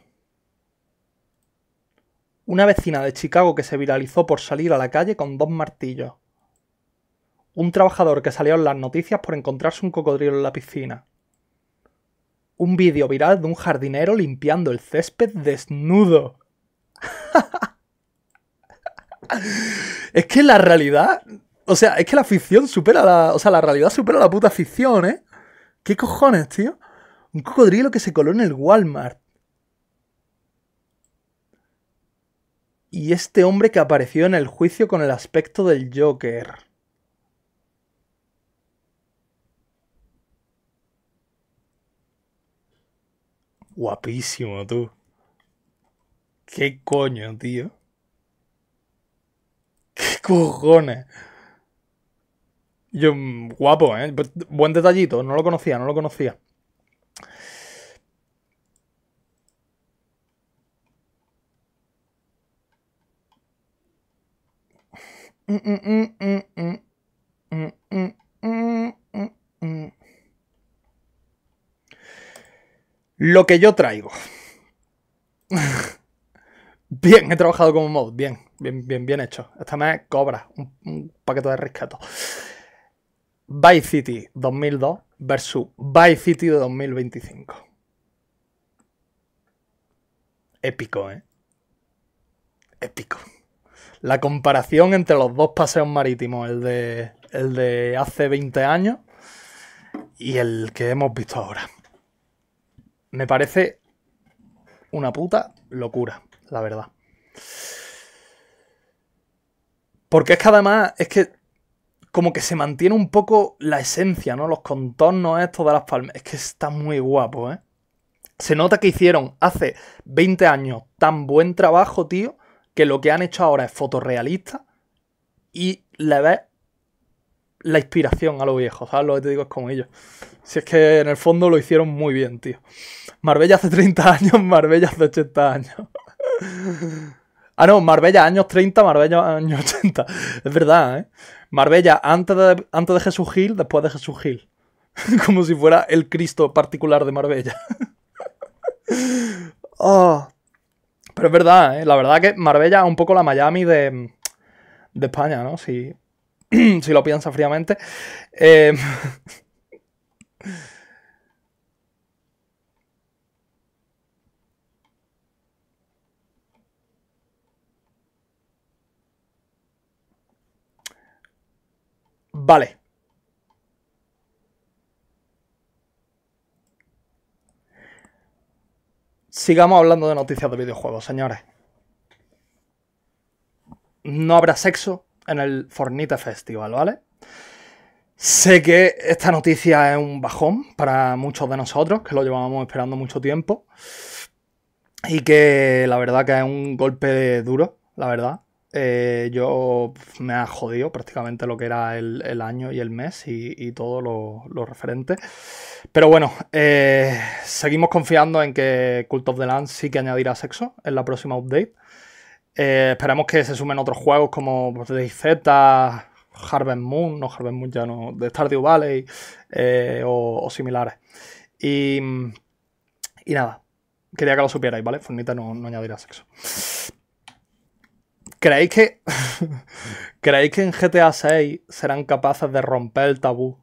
Una vecina de Chicago que se viralizó por salir a la calle con dos martillos. Un trabajador que salió en las noticias por encontrarse un cocodrilo en la piscina. Un vídeo viral de un jardinero limpiando el césped desnudo. es que la realidad. O sea, es que la ficción supera la. O sea, la realidad supera la puta ficción, ¿eh? ¿Qué cojones, tío? Un cocodrilo que se coló en el Walmart. Y este hombre que apareció en el juicio con el aspecto del Joker. Guapísimo, tú. ¿Qué coño, tío? ¿Qué cojones? Yo, mm, guapo, ¿eh? pues, Buen detallito, no lo conocía, no lo conocía. Lo que yo traigo. Bien, he trabajado como mod. Bien, bien, bien, bien hecho. Esta me cobra un, un paquete de rescato. By City 2002 versus By City de 2025. Épico, ¿eh? Épico. La comparación entre los dos paseos marítimos, el de, el de hace 20 años y el que hemos visto ahora. Me parece una puta locura, la verdad. Porque es que además, es que como que se mantiene un poco la esencia, ¿no? Los contornos estos de las palmas. Es que está muy guapo, ¿eh? Se nota que hicieron hace 20 años tan buen trabajo, tío, que lo que han hecho ahora es fotorrealista y le ves la inspiración a los viejos, ¿sabes? Lo que te digo es como ellos. Si es que en el fondo lo hicieron muy bien, tío. Marbella hace 30 años, Marbella hace 80 años. ah, no, Marbella años 30, Marbella años 80. Es verdad, ¿eh? Marbella antes de, de Jesús Gil, después de Jesús Gil. Como si fuera el Cristo particular de Marbella. Ah. Pero es verdad, ¿eh? la verdad que Marbella es un poco la Miami de, de España, ¿no? Si, si lo piensa fríamente. Eh... Vale. Sigamos hablando de noticias de videojuegos, señores. No habrá sexo en el Fornite Festival, ¿vale? Sé que esta noticia es un bajón para muchos de nosotros, que lo llevábamos esperando mucho tiempo. Y que la verdad que es un golpe duro, la verdad. Eh, yo me ha jodido prácticamente lo que era el, año y el mes y, y todo lo, referente. Pero bueno, eh, seguimos confiando en que Cult of the Land sí que añadirá sexo en la próxima update. Eh, esperamos esperemos que se sumen otros juegos como pues, Z, Harvest Moon, no Harvest Moon ya no, de Stardew Valley o, similares. Y, nada, quería que lo supierais, ¿vale? Fornita no, no añadirá sexo. ¿Creéis que. ¿Creéis que en GTA 6 serán capaces de romper el tabú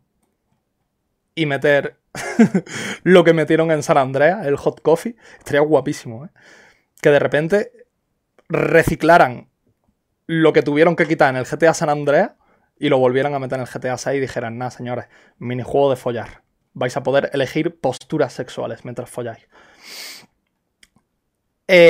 y meter lo que metieron en San Andrea, el hot coffee? Estaría guapísimo, ¿eh? Que de repente reciclaran lo que tuvieron que quitar en el GTA San Andrea y lo volvieran a meter en el GTA 6 y dijeran, nada, señores, minijuego de follar. Vais a poder elegir posturas sexuales mientras folláis. Eh,